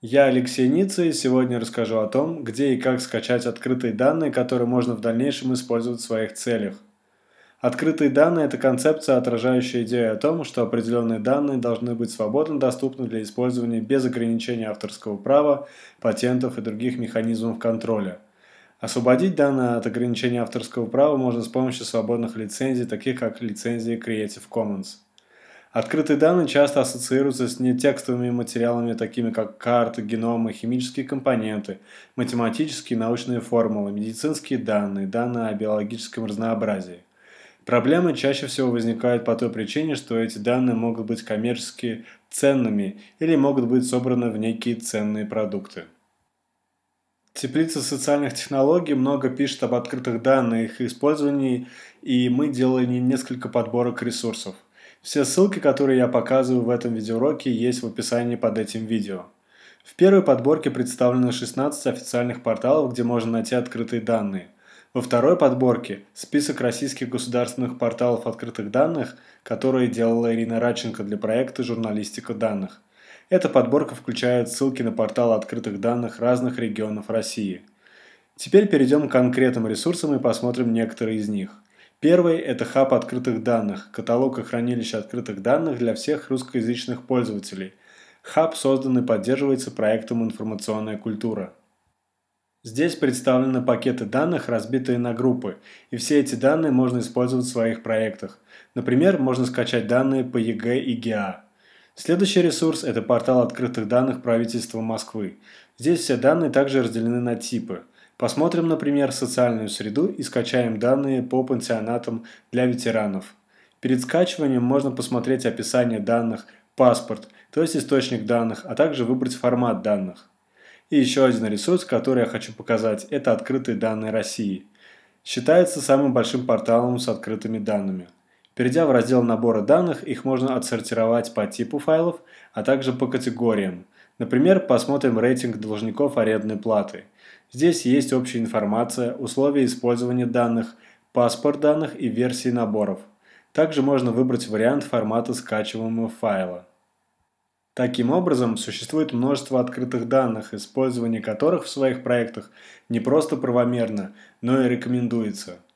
Я Алексей Ницы и сегодня расскажу о том, где и как скачать открытые данные, которые можно в дальнейшем использовать в своих целях. Открытые данные – это концепция, отражающая идею о том, что определенные данные должны быть свободно доступны для использования без ограничения авторского права, патентов и других механизмов контроля. Освободить данные от ограничения авторского права можно с помощью свободных лицензий, таких как лицензии Creative Commons. Открытые данные часто ассоциируются с нетекстовыми материалами, такими как карты, геномы, химические компоненты, математические и научные формулы, медицинские данные, данные о биологическом разнообразии. Проблемы чаще всего возникают по той причине, что эти данные могут быть коммерчески ценными или могут быть собраны в некие ценные продукты. Теплица социальных технологий много пишет об открытых данных, их использовании, и мы делали несколько подборок ресурсов – все ссылки, которые я показываю в этом видеоуроке, есть в описании под этим видео. В первой подборке представлено 16 официальных порталов, где можно найти открытые данные. Во второй подборке – список российских государственных порталов открытых данных, которые делала Ирина Радченко для проекта «Журналистика данных». Эта подборка включает ссылки на порталы открытых данных разных регионов России. Теперь перейдем к конкретным ресурсам и посмотрим некоторые из них – Первый – это хаб открытых данных, каталог и хранилище открытых данных для всех русскоязычных пользователей. Хаб создан и поддерживается проектом «Информационная культура». Здесь представлены пакеты данных, разбитые на группы, и все эти данные можно использовать в своих проектах. Например, можно скачать данные по ЕГЭ и ГИА. Следующий ресурс – это портал открытых данных правительства Москвы. Здесь все данные также разделены на типы – Посмотрим, например, социальную среду и скачаем данные по пансионатам для ветеранов. Перед скачиванием можно посмотреть описание данных, паспорт, то есть источник данных, а также выбрать формат данных. И еще один ресурс, который я хочу показать, это открытые данные России. Считается самым большим порталом с открытыми данными. Перейдя в раздел набора данных, их можно отсортировать по типу файлов, а также по категориям – Например, посмотрим рейтинг должников арендной платы. Здесь есть общая информация, условия использования данных, паспорт данных и версии наборов. Также можно выбрать вариант формата скачиваемого файла. Таким образом, существует множество открытых данных, использование которых в своих проектах не просто правомерно, но и рекомендуется –